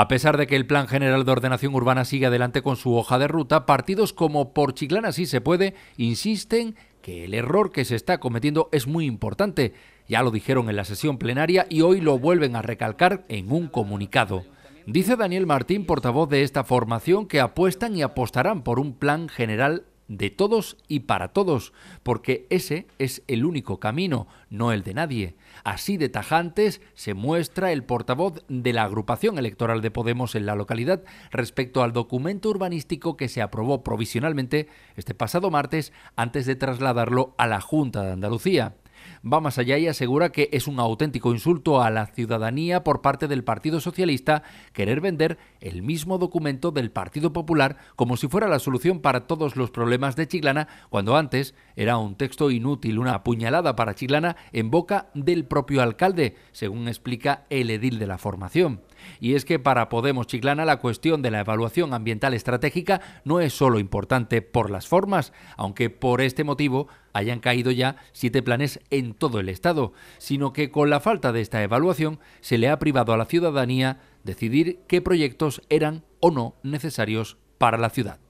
A pesar de que el Plan General de Ordenación Urbana sigue adelante con su hoja de ruta, partidos como Por Chiclana sí se puede insisten que el error que se está cometiendo es muy importante. Ya lo dijeron en la sesión plenaria y hoy lo vuelven a recalcar en un comunicado. Dice Daniel Martín, portavoz de esta formación, que apuestan y apostarán por un plan general de todos y para todos, porque ese es el único camino, no el de nadie. Así de tajantes se muestra el portavoz de la agrupación electoral de Podemos en la localidad respecto al documento urbanístico que se aprobó provisionalmente este pasado martes antes de trasladarlo a la Junta de Andalucía va más allá y asegura que es un auténtico insulto a la ciudadanía por parte del Partido Socialista querer vender el mismo documento del Partido Popular como si fuera la solución para todos los problemas de Chiclana, cuando antes era un texto inútil, una puñalada para Chiclana en boca del propio alcalde, según explica el edil de la formación. Y es que para Podemos Chiclana la cuestión de la evaluación ambiental estratégica no es sólo importante por las formas, aunque por este motivo hayan caído ya siete planes en todo el Estado, sino que con la falta de esta evaluación se le ha privado a la ciudadanía decidir qué proyectos eran o no necesarios para la ciudad.